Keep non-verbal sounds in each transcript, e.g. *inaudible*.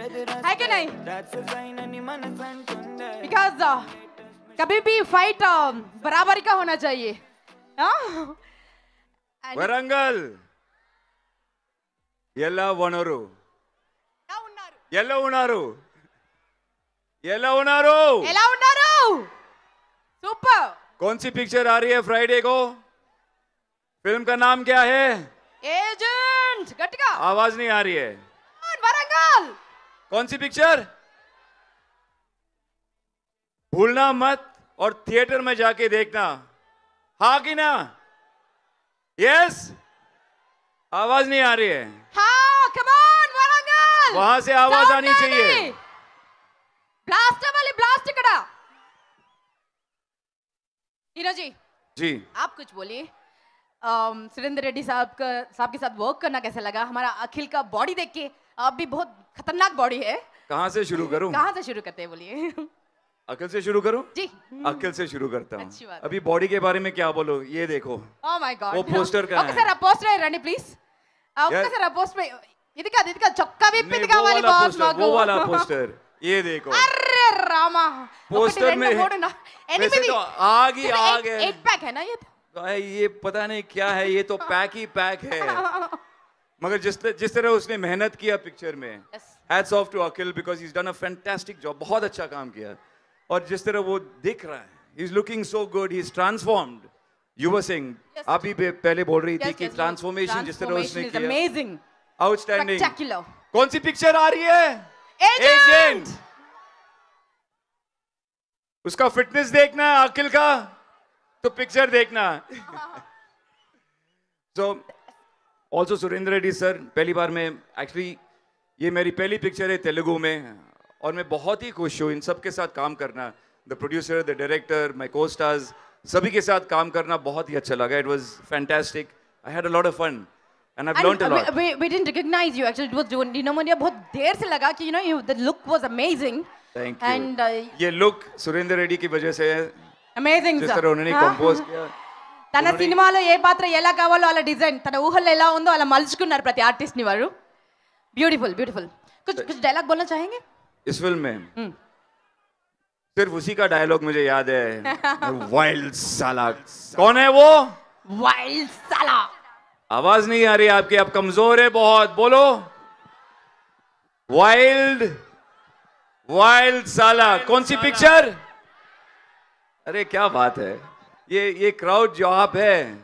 है कि नहीं बिकॉज uh, कभी भी फाइट uh, बराबरी का होना चाहिए हाँ? वरंगल सुपर कौन सी पिक्चर आ रही है फ्राइडे को फिल्म का नाम क्या है एजेंट गटका आवाज नहीं आ रही है वरंगल कौन सी पिक्चर भूलना मत और थिएटर में जाके देखना हा कि ना यस आवाज नहीं आ रही है हाँ, on, वहां से आवाज आनी चाहिए ब्लास्टर वाले ब्लास्ट कड़ा हीरा जी जी आप कुछ बोलिए सुरेंद्र रेड्डी साहब का साहब के साथ वर्क करना कैसा लगा हमारा अखिल का बॉडी देख के आप भी बहुत खतरनाक बॉडी है कहाँ से शुरू करूँ कहाँ से शुरू करते हैं बोलिए अकल से शुरू करूँ जी अकल से शुरू करता हूँ अभी बॉडी के बारे में क्या बोलो ये देखो ओह माय गॉड वो पोस्टर का ओके सर आप poster please uh, okay sir आप इधर इधर चक्का भी वाली बॉस वो वाला पोस्टर ये देखो अरे रामा पोस्टर में तो आग ही आग है पैक है ना ये तो? ये पता नहीं क्या है ये तो पैक *laughs* ही पैक है *laughs* हाँ, मगर जिस जिस तरह उसने मेहनत किया पिक्चर में hats off to Akhil because is done a fantastic job बहुत अच्छा काम किया और जिस तरह वो दिख रहा है is looking so good is transformed युवा सिंह आप ही पहले बोल रही yes, थी yes, कि ट्रांसफॉर्मेशन जिस तरह उसने किया अमेजिंग आउटस्टैंडिंग कौन सी पिक्चर आ रही है एजेंट उसका फिटनेस देखना है अखिल का तो पिक्चर देखना so *laughs* also Surender Reddy sir पहली बार मैं एक्चुअली ये मेरी पहली पिक्चर है तेलुगु में और मैं बहुत ही खुश हूँ इन सब के साथ काम करना the producer the director my costars सभी के साथ काम करना बहुत ही अच्छा लगा it was fantastic I had a lot of fun And I've and learned a lot. We, we didn't recognize you actually. It was you know when you bahut der se laga ki you know you, the look was amazing. Thank you. And uh, ye look Surender reddy ki wajah se hai Amazing. जिस तरह उन्होंने compose किया. తన సినిమాలో ఏ పాత్ర ఎలా కావాలో అలా డిజైన్ తన ఊహల్లో ఎలా ఉందో అలా మలుచుకున్నారు ప్రతి ఆర్టిస్ట్ ని వారు ब्यूटीफुल ब्यूटीफुल कुछ कुछ डायलॉग बोलना चाहेंगे इस फिल्म में hmm. सिर्फ उसी का डायलॉग मुझे याद है वाइल्ड *laughs* साला कौन है वो वाइल्ड साला आवाज नहीं आ रही आपकी आप कमजोर है बहुत बोलो वाइल्ड वाइल्ड साला कौन सी पिक्चर अरे क्या बात है ये ये क्राउड जो आप है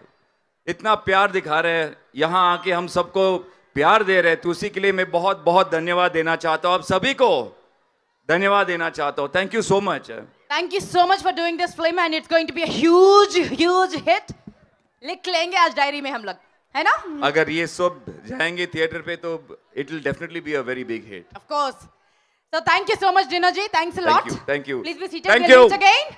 इतना प्यार दिखा रहे हैं यहाँ आके हम सबको प्यार दे रहे हैं तो उसी के लिए मैं बहुत बहुत धन्यवाद देना चाहता हूँ आप सभी को धन्यवाद देना चाहता हूँ thank you so much thank you so much for doing this film and it's going to be huge huge hit लिख लेंगे आज डायरी में हम लोग है ना अगर ये सब जाएंगे थिएटर पे तो it will definitely be a very big hit of course so thank you so much Dino ji thanks a lot thank you please be seated again